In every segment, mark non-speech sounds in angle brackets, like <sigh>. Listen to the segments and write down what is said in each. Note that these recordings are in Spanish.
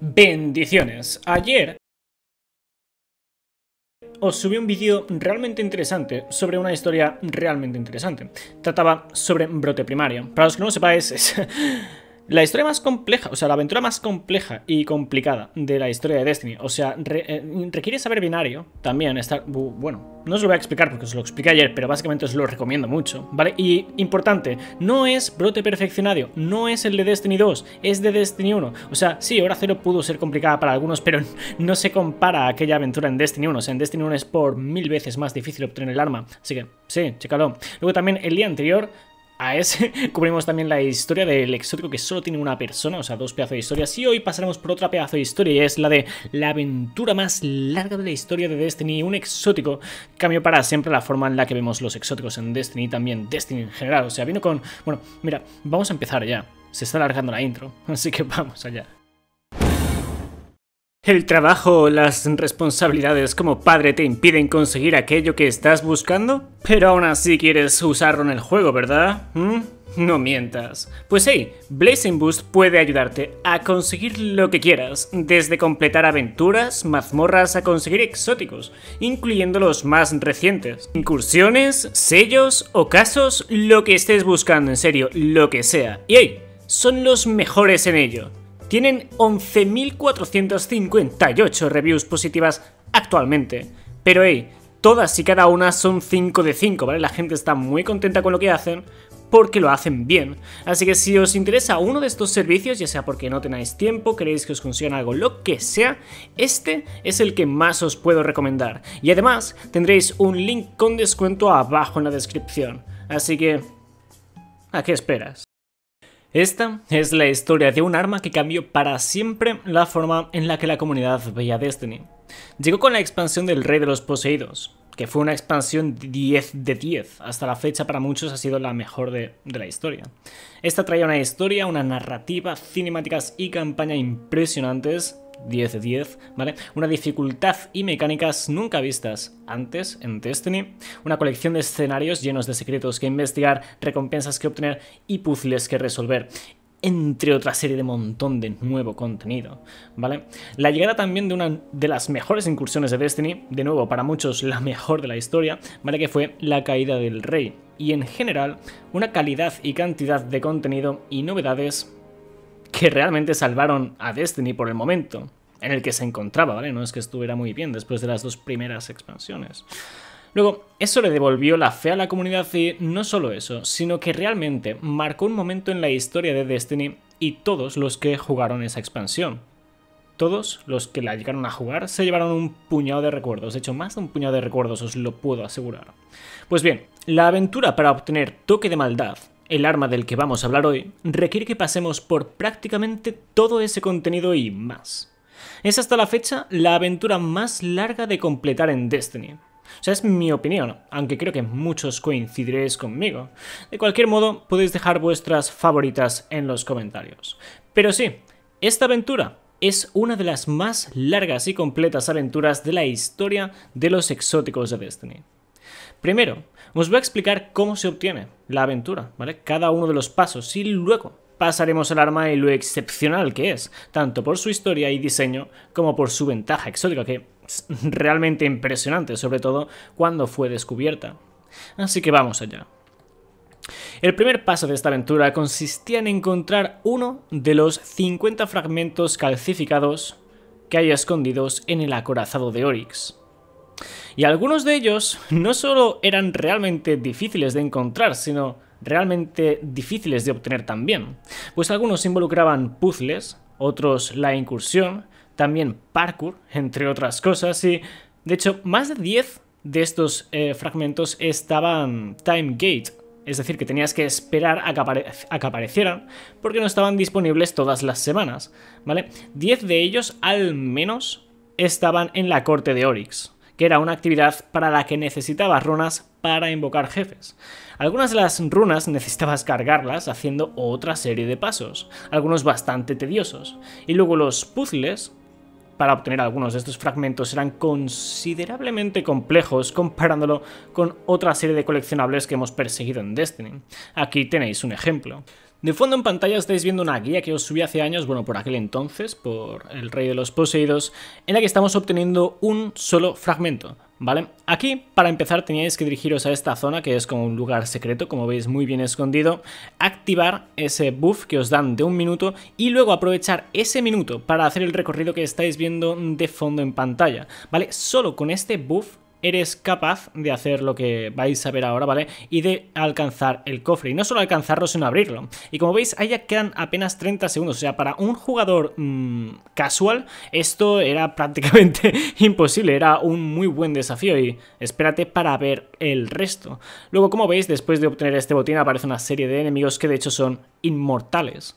Bendiciones. Ayer os subí un vídeo realmente interesante sobre una historia realmente interesante. Trataba sobre brote primario. Para los que no lo sepáis, es la historia más compleja, o sea, la aventura más compleja y complicada de la historia de Destiny. O sea, eh, requiere saber binario también. Estar, bueno, no os lo voy a explicar porque os lo expliqué ayer, pero básicamente os lo recomiendo mucho, ¿vale? Y importante, no es brote perfeccionario, no es el de Destiny 2, es de Destiny 1. O sea, sí, Hora cero pudo ser complicada para algunos, pero <laughs> no se compara a aquella aventura en Destiny 1. O sea, en Destiny 1 es por mil veces más difícil obtener el arma. Así que, sí, chécalo. Luego también el día anterior a ese. <laughs> Cubrimos también la historia del exótico que solo tiene una persona, o sea, dos pedazos de historia. Y hoy pasaremos por otra pedazo de historia, y es la de la aventura más larga de la historia de Destiny. Un exótico cambió para siempre la forma en la que vemos los exóticos en Destiny y también Destiny en general. O sea, vino con. Bueno, mira, vamos a empezar ya. Se está alargando la intro, <laughs> así que vamos allá. El trabajo o las responsabilidades como padre te impiden conseguir aquello que estás buscando, pero aún así quieres usarlo en el juego, ¿verdad? ¿Mm? No mientas. Pues hey, Blazing Boost puede ayudarte a conseguir lo que quieras, desde completar aventuras, mazmorras a conseguir exóticos, incluyendo los más recientes, incursiones, sellos, ocasos, lo que estés buscando en serio, lo que sea. Y hey, son los mejores en ello tienen 11.458 reviews positivas actualmente. Pero hey, todas y cada una son 5 de 5, ¿vale? La gente está muy contenta con lo que hacen porque lo hacen bien. Así que si os interesa uno de estos servicios, ya sea porque no tenéis tiempo, queréis que os consigan algo, lo que sea, este es el que más os puedo recomendar. Y además tendréis un link con descuento abajo en la descripción. Así que... ¿A qué esperas? Esta es la historia de un arma que cambió para siempre la forma en la que la comunidad veía Destiny. Llegó con la expansión del Rey de los Poseídos, que fue una expansión 10 de 10. Hasta la fecha para muchos ha sido la mejor de, la historia. Esta traía una historia, una narrativa, cinemáticas y campaña impresionantes 10 de 10, ¿vale? Una dificultad y mecánicas nunca vistas antes en Destiny, una colección de escenarios llenos de secretos que investigar, recompensas que obtener y puzzles que resolver entre otra serie de montón de nuevo contenido, ¿vale? La llegada también de una de las mejores incursiones de Destiny, de nuevo para muchos la mejor de la historia, ¿vale? Que fue la caída del rey y en general una calidad y cantidad de contenido y novedades que realmente salvaron a Destiny por el momento en el que se encontraba, ¿vale? No es que estuviera muy bien después de las dos primeras expansiones. Luego, eso le devolvió la fe a la comunidad y no solo eso, sino que realmente marcó un momento en la historia de Destiny y todos los que jugaron esa expansión. Todos los que la llegaron a jugar se llevaron un puñado de recuerdos, de hecho más de un puñado de recuerdos os lo puedo asegurar. Pues bien, la aventura para obtener toque de maldad el arma del que vamos a hablar hoy, requiere que pasemos por prácticamente todo ese contenido y más. Es hasta la fecha la aventura más larga de completar en Destiny. O sea, es mi opinión, aunque creo que muchos coincidiréis conmigo. De cualquier modo, podéis dejar vuestras favoritas en los comentarios. Pero sí, esta aventura es una de las más largas y completas aventuras de la historia de los exóticos de Destiny. Primero, os voy a explicar cómo se obtiene la aventura, ¿vale? Cada uno de los pasos y luego pasaremos al arma y lo excepcional que es, tanto por su historia y diseño como por su ventaja exótica, que es realmente impresionante, sobre todo cuando fue descubierta. Así que vamos allá. El primer paso de esta aventura consistía en encontrar uno de los 50 fragmentos calcificados que hay escondidos en el acorazado de Oryx. Y algunos de ellos no solo eran realmente difíciles de encontrar, sino realmente difíciles de obtener también, pues algunos involucraban puzzles, otros la incursión, también parkour, entre otras cosas, y de hecho más de 10 de estos eh, fragmentos estaban time gate, es decir, que tenías que esperar a que, aparecieran porque no estaban disponibles todas las semanas, ¿vale? 10 de ellos al menos estaban en la corte de Oryx, que era una actividad para la que necesitabas runas para invocar jefes. Algunas de las runas necesitabas cargarlas haciendo otra serie de pasos, algunos bastante tediosos, y luego los puzzles para obtener algunos de estos fragmentos eran considerablemente complejos comparándolo con otra serie de coleccionables que hemos perseguido en Destiny. Aquí tenéis un ejemplo. De fondo en pantalla estáis viendo una guía que os subí hace años, bueno, por aquel entonces, por el Rey de los Poseídos, en la que estamos obteniendo un solo fragmento, ¿vale? Aquí, para empezar, teníais que dirigiros a esta zona, que es como un lugar secreto, como veis, muy bien escondido, activar ese buff que os dan de un minuto y luego aprovechar ese minuto para hacer el recorrido que estáis viendo de fondo en pantalla, ¿vale? Solo con este buff eres capaz de hacer lo que vais a ver ahora, ¿vale? Y de alcanzar el cofre. Y no solo alcanzarlo, sino abrirlo. Y como veis, ahí ya quedan apenas 30 segundos. O sea, para un jugador mm, casual, esto era <laughs> prácticamente imposible. Era un muy buen desafío y espérate para ver el resto. Luego, como veis, después de obtener este botín aparece una serie de enemigos que de hecho son inmortales,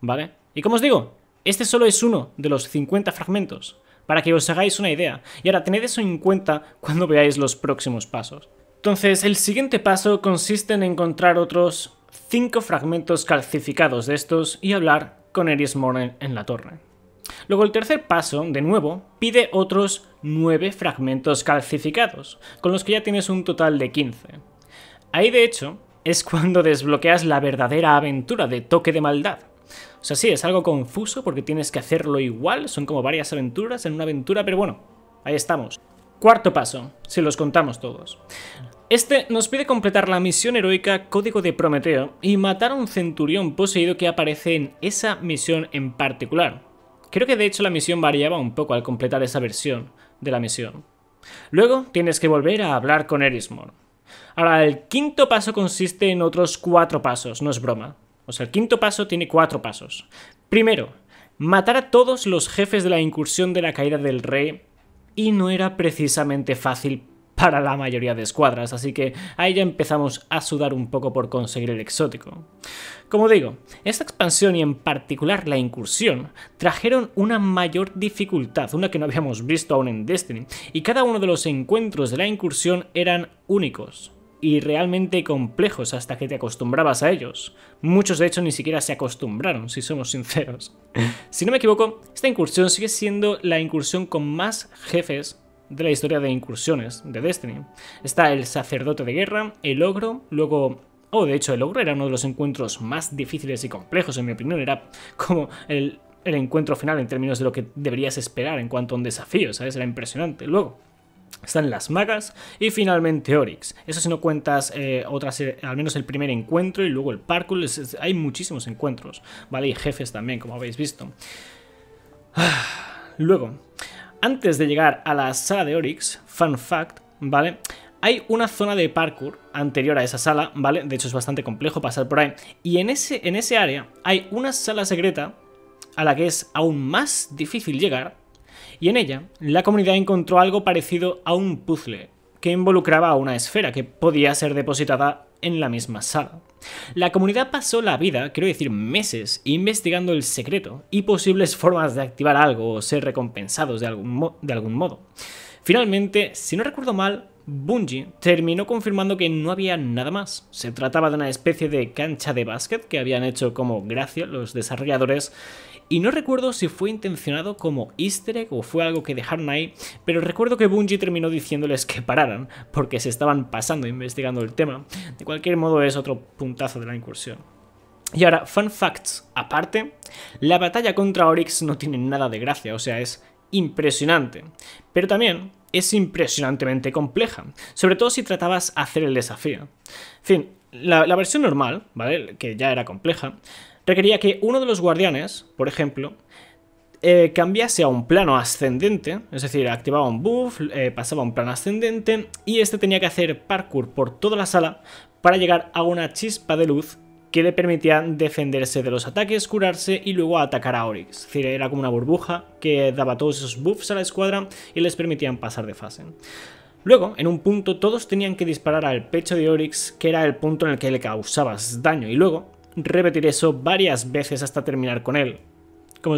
¿vale? Y como os digo, este solo es uno de los 50 fragmentos para que os hagáis una idea. Y ahora tened eso en cuenta cuando veáis los próximos pasos. Entonces, el siguiente paso consiste en encontrar otros 5 fragmentos calcificados de estos y hablar con Eris Mornen en la torre. Luego el tercer paso, de nuevo, pide otros 9 fragmentos calcificados, con los que ya tienes un total de 15. Ahí de hecho es cuando desbloqueas la verdadera aventura de toque de maldad, o sea, sí, es algo confuso porque tienes que hacerlo igual, son como varias aventuras en una aventura, pero bueno, ahí estamos. Cuarto paso, si los contamos todos. Este nos pide completar la misión heroica Código de Prometeo y matar a un centurión poseído que aparece en esa misión en particular. Creo que de hecho la misión variaba un poco al completar esa versión de la misión. Luego tienes que volver a hablar con Erismor. Ahora, el quinto paso consiste en otros cuatro pasos, no es broma. O sea, el quinto paso tiene cuatro pasos. Primero, matar a todos los jefes de la incursión de la caída del rey y no era precisamente fácil para la mayoría de escuadras, así que ahí ya empezamos a sudar un poco por conseguir el exótico. Como digo, esta expansión y en particular la incursión trajeron una mayor dificultad, una que no habíamos visto aún en Destiny, y cada uno de los encuentros de la incursión eran únicos y realmente complejos hasta que te acostumbrabas a ellos. Muchos de hecho ni siquiera se acostumbraron, si somos sinceros. <laughs> si no me equivoco, esta incursión sigue siendo la incursión con más jefes de la historia de incursiones de Destiny. Está el sacerdote de guerra, el ogro, luego... Oh, de hecho, el ogro era uno de los encuentros más difíciles y complejos, en mi opinión. Era como el, el encuentro final en términos de lo que deberías esperar en cuanto a un desafío, ¿sabes? Era impresionante. Luego, están las magas y finalmente Oryx. Eso si no cuentas eh, otras, eh, al menos el primer encuentro y luego el Parkour. hay muchísimos encuentros, ¿vale? Y jefes también, como habéis visto. Ah, luego, antes de llegar a la sala de Oryx, fun fact, ¿vale? Hay una zona de parkour anterior a esa sala, ¿vale? De hecho es bastante complejo pasar por ahí. Y en ese, en ese área hay una sala secreta a la que es aún más difícil llegar, y en ella la comunidad encontró algo parecido a un puzzle que involucraba a una esfera que podía ser depositada en la misma sala. La comunidad pasó la vida, quiero decir meses, investigando el secreto y posibles formas de activar algo o ser recompensados de algún, de algún modo. Finalmente, si no recuerdo mal, Bungie terminó confirmando que no había nada más. Se trataba de una especie de cancha de básquet que habían hecho como gracia los desarrolladores y no recuerdo si fue intencionado como easter egg o fue algo que dejaron ahí, pero recuerdo que Bungie terminó diciéndoles que pararan, porque se estaban pasando investigando el tema. De cualquier modo es otro puntazo de la incursión. Y ahora, fun facts aparte, la batalla contra Oryx no tiene nada de gracia, o sea, es impresionante. Pero también es impresionantemente compleja, sobre todo si tratabas hacer el desafío. En fin, la, la versión normal, ¿vale? Que ya era compleja, requería que uno de los guardianes, por ejemplo, eh, cambiase a un plano ascendente, es decir, activaba un buff, eh, pasaba a un plano ascendente, y este tenía que hacer parkour por toda la sala para llegar a una chispa de luz que le permitía defenderse de los ataques, curarse y luego atacar a Oryx. Es decir, era como una burbuja que daba todos esos buffs a la escuadra y les permitían pasar de fase. Luego, en un punto, todos tenían que disparar al pecho de Oryx, que era el punto en el que le causabas daño, y luego repetir eso varias veces hasta terminar con él. Como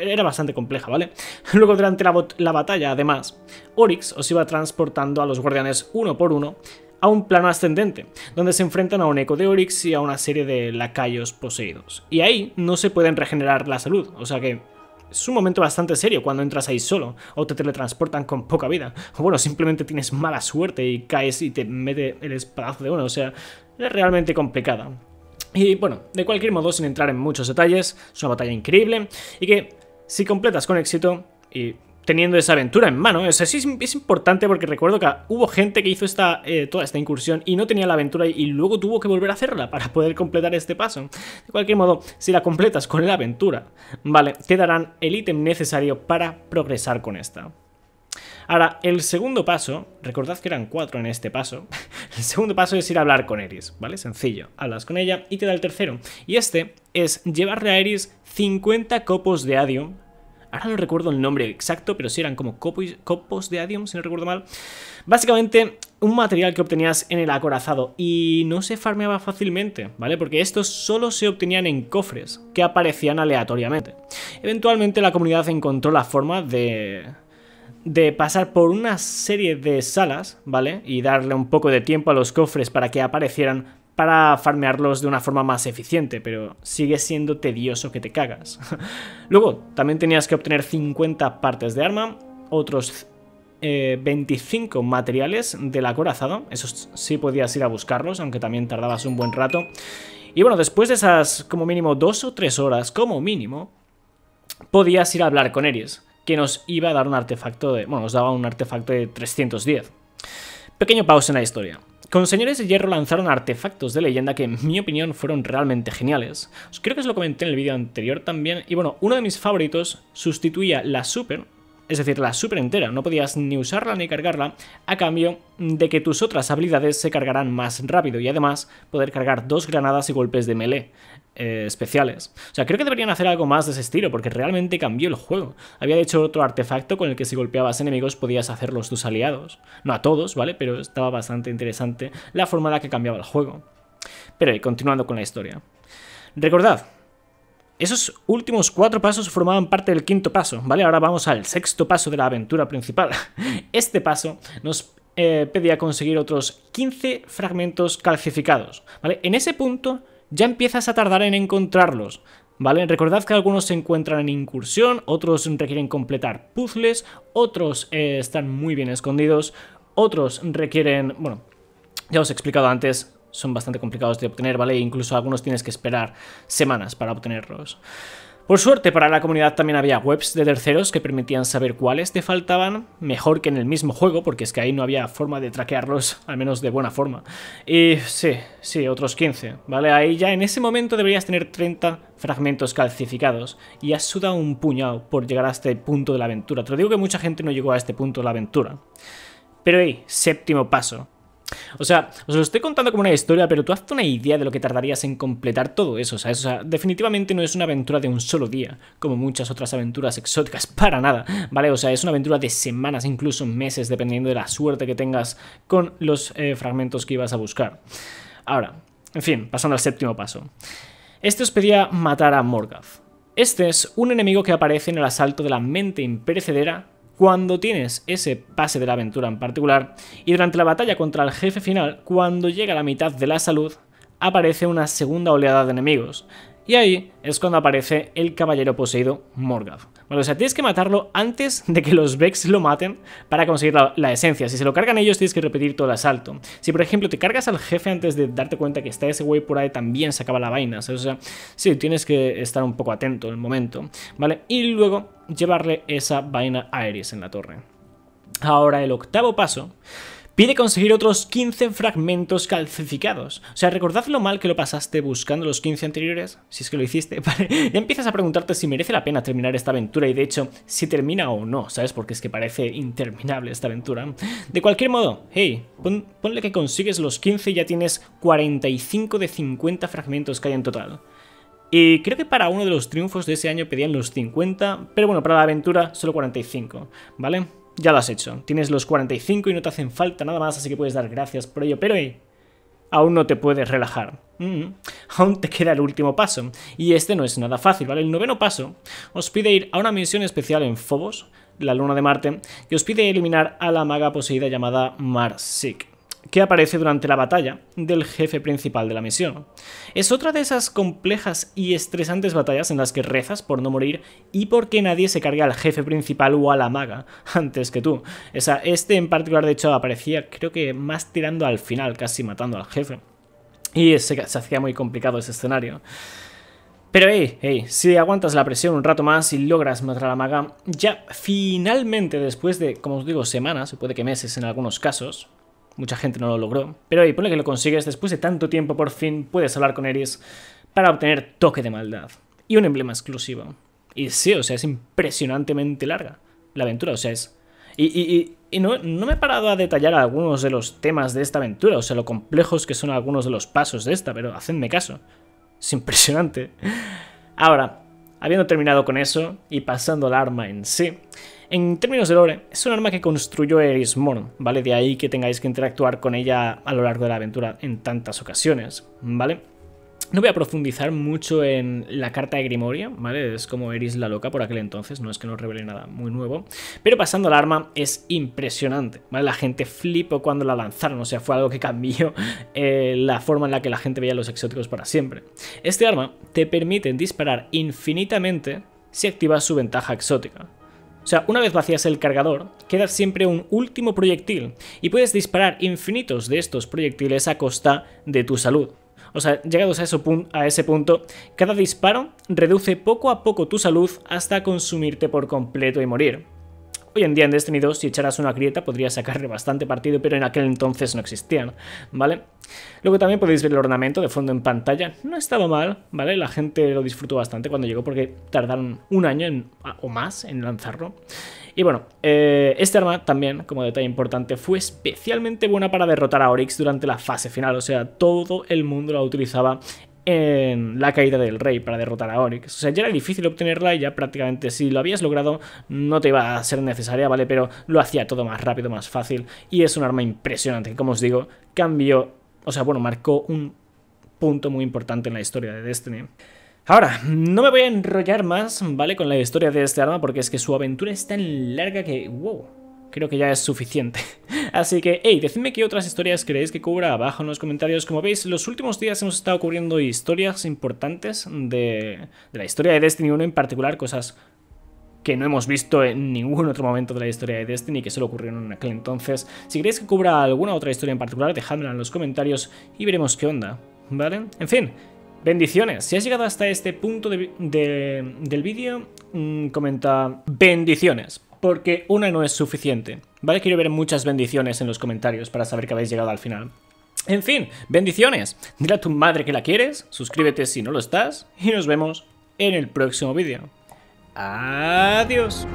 era bastante compleja, ¿vale? <laughs> Luego durante la, la batalla, además, Oryx os iba transportando a los guardianes uno por uno a un plano ascendente, donde se enfrentan a un eco de Oryx y a una serie de lacayos poseídos. Y ahí no se pueden regenerar la salud, o sea que es un momento bastante serio cuando entras ahí solo, o te teletransportan con poca vida, <laughs> o bueno, simplemente tienes mala suerte y caes y te mete el espadazo de uno, o sea, es realmente complicada. Y bueno, de cualquier modo, sin entrar en muchos detalles, es una batalla increíble y que si completas con éxito y teniendo esa aventura en mano. O sí es, importante porque recuerdo que hubo gente que hizo esta, eh, toda esta incursión y no tenía la aventura y, luego tuvo que volver a hacerla para poder completar este paso. De cualquier modo, si la completas con la aventura, vale, te darán el ítem necesario para progresar con esta. Ahora, el segundo paso, recordad que eran cuatro en este paso, <laughs> el segundo paso es ir a hablar con Eris, ¿vale? Sencillo, hablas con ella y te da el tercero. Y este es llevarle a Eris 50 copos de Adium. Ahora no recuerdo el nombre exacto, pero sí eran como copos, de Adium, si no recuerdo mal. Básicamente, un material que obtenías en el acorazado y no se farmeaba fácilmente, ¿vale? Porque estos solo se obtenían en cofres que aparecían aleatoriamente. Eventualmente la comunidad encontró la forma de de pasar por una serie de salas, ¿vale? Y darle un poco de tiempo a los cofres para que aparecieran para farmearlos de una forma más eficiente, pero sigue siendo tedioso que te cagas. <laughs> Luego, también tenías que obtener 50 partes de arma, otros 25 eh, materiales del acorazado, esos sí podías ir a buscarlos, aunque también tardabas un buen rato. Y bueno, después de esas como mínimo dos o tres horas, como mínimo, podías ir a hablar con Eris que nos iba a dar un artefacto de... Bueno, nos daba un artefacto de 310. Pequeño pausa en la historia. Con Señores de Hierro lanzaron artefactos de leyenda que en mi opinión fueron realmente geniales. Creo que os lo comenté en el vídeo anterior también. Y bueno, uno de mis favoritos sustituía la super, es decir, la super entera, no podías ni usarla ni cargarla, a cambio de que tus otras habilidades se cargarán más rápido y además poder cargar dos granadas y golpes de melee. Eh, especiales. O sea, creo que deberían hacer algo más de ese estilo, porque realmente cambió el juego. Había hecho otro artefacto con el que si golpeabas enemigos podías hacerlos tus aliados. No a todos, ¿vale? Pero estaba bastante interesante la forma en la que cambiaba el juego. Pero continuando con la historia. Recordad, esos últimos cuatro pasos formaban parte del quinto paso, ¿vale? Ahora vamos al sexto paso de la aventura principal. <laughs> Este paso nos eh, pedía conseguir otros 15 fragmentos calcificados, ¿vale? En ese punto ya empiezas a tardar en encontrarlos. ¿Vale? Recordad que algunos se encuentran en incursión, otros requieren completar puzzles, otros eh, están muy bien escondidos, otros requieren, bueno, ya os he explicado antes, son bastante complicados de obtener, ¿vale? E incluso algunos tienes que esperar semanas para obtenerlos. Por suerte para la comunidad también había webs de terceros que permitían saber cuáles te faltaban, mejor que en el mismo juego, porque es que ahí no había forma de traquearlos, <laughs> al menos de buena forma. Y sí, sí, otros 15, ¿vale? Ahí ya en ese momento deberías tener 30 fragmentos calcificados y has sudado un puñado por llegar a este punto de la aventura. Te lo digo que mucha gente no llegó a este punto de la aventura. Pero ahí, séptimo paso, o sea, os lo estoy contando como una historia, pero tú hazte una idea de lo que tardarías en completar todo eso, O sea, definitivamente no es una aventura de un solo día, como muchas otras aventuras exóticas, <laughs> para nada, ¿vale? O sea, es una aventura de semanas, incluso meses, dependiendo de la suerte que tengas con los eh, fragmentos que ibas a buscar. Ahora, en fin, pasando al séptimo paso. Este os pedía matar a Morgoth. Este es un enemigo que aparece en el asalto de la mente imperecedera cuando tienes ese pase de la aventura en particular, y durante la batalla contra el jefe final, cuando llega a la mitad de la salud, aparece una segunda oleada de enemigos, y ahí es cuando aparece el caballero poseído Morgoth o sea, tienes que matarlo antes de que los Vex lo maten para conseguir la, esencia. Si se lo cargan ellos, tienes que repetir todo el asalto. Si, por ejemplo, te cargas al jefe antes de darte cuenta que está ese güey por ahí, también se acaba la vaina. O sea, sí, tienes que estar un poco atento en el momento, ¿vale? Y luego llevarle esa vaina a Eris en la torre. Ahora, el octavo paso pide conseguir otros 15 fragmentos calcificados. O sea, recordad lo mal que lo pasaste buscando los 15 anteriores, si es que lo hiciste, <laughs> ¿vale? empiezas a preguntarte si merece la pena terminar esta aventura y de hecho, si termina o no, ¿sabes? Porque es que parece interminable esta aventura. De cualquier modo, hey, ponle que consigues los 15 y ya tienes 45 de 50 fragmentos que hay en total. Y creo que para uno de los triunfos de ese año pedían los 50, pero bueno, para la aventura solo 45, ¿vale? ya lo has hecho. Tienes los 45 y no te hacen falta nada más, así que puedes dar gracias por ello. Pero hey, eh, aún no te puedes relajar. Mm-hmm. aún te queda el último paso. Y este no es nada fácil, ¿vale? El noveno paso os pide ir a una misión especial en Phobos, la luna de Marte, que os pide eliminar a la maga poseída llamada Marsik que aparece durante la batalla del jefe principal de la misión. Es otra de esas complejas y estresantes batallas en las que rezas por no morir y porque nadie se cargue al jefe principal o a la maga <laughs> antes que tú. esa este en particular de hecho aparecía creo que más tirando al final, casi matando al jefe. Y se, se hacía muy complicado ese escenario. Pero hey, hey, si aguantas la presión un rato más y logras matar a la maga, ya finalmente después de, como os digo, semanas, o puede que meses en algunos casos, mucha gente no lo logró. Pero ahí, pone que lo consigues, después de tanto tiempo por fin puedes hablar con Eris para obtener toque de maldad y un emblema exclusivo. Y sí, o sea, es impresionantemente larga la aventura, o sea, es... Y, y, y, no, me he parado a detallar algunos de los temas de esta aventura, o sea, lo complejos que son algunos de los pasos de esta, pero hacedme caso. Es impresionante. Ahora, habiendo terminado con eso y pasando al arma en sí, en términos de lore, es un arma que construyó Eris Morn, ¿vale? De ahí que tengáis que interactuar con ella a lo largo de la aventura en tantas ocasiones, ¿vale? No voy a profundizar mucho en la carta de Grimoria, ¿vale? Es como Eris la loca por aquel entonces, no es que no revele nada muy nuevo. Pero pasando al arma es impresionante, ¿vale? La gente flipó cuando la lanzaron, o sea, fue algo que cambió <laughs> eh, la forma en la que la gente veía los exóticos para siempre. Este arma te permite disparar infinitamente si activas su ventaja exótica, sea, una vez vacías el cargador, queda siempre un último proyectil y puedes disparar infinitos de estos proyectiles a costa de tu salud. O sea, llegados a, ese punto, cada disparo reduce poco a poco tu salud hasta consumirte por completo y morir. Hoy en día en Destiny 2, si echaras una grieta, podrías sacarle bastante partido, pero en aquel entonces no existían, ¿vale? Luego también podéis ver el ornamento de fondo en pantalla. No estaba mal, ¿vale? La gente lo disfrutó bastante cuando llegó porque tardaron un año o más en lanzarlo. Y bueno, eh, este arma también, como detalle importante, fue especialmente buena para derrotar a Oryx durante la fase final. O sea, todo el mundo la utilizaba la caída del rey para derrotar a Oryx. O sea, ya era difícil obtenerla y ya prácticamente si lo habías logrado no te iba a ser necesaria, ¿vale? Pero lo hacía todo más rápido, más fácil y es un arma impresionante como os digo, cambió, o sea, bueno, marcó un punto muy importante en la historia de Destiny. Ahora, no me voy a enrollar más, ¿vale? Con la historia de este arma porque es que su aventura es tan larga que, wow, creo que ya es suficiente. <laughs> Así que, hey, decidme qué otras historias queréis que cubra abajo en los comentarios. Como veis, los últimos días hemos estado cubriendo historias importantes de, la historia de Destiny 1 en particular, cosas que no hemos visto en ningún otro momento de la historia de Destiny que solo ocurrieron en aquel entonces. Si queréis que cubra alguna otra historia en particular, dejadmela en los comentarios y veremos qué onda, ¿vale? En fin, bendiciones. Si has llegado hasta este punto del vídeo, mm, comenta bendiciones porque una no es suficiente. ¿Vale? Quiero ver muchas bendiciones en los comentarios para saber que habéis llegado al final. En fin, bendiciones. Dile a tu madre que la quieres, suscríbete si no lo estás y nos vemos en el próximo vídeo. Adiós.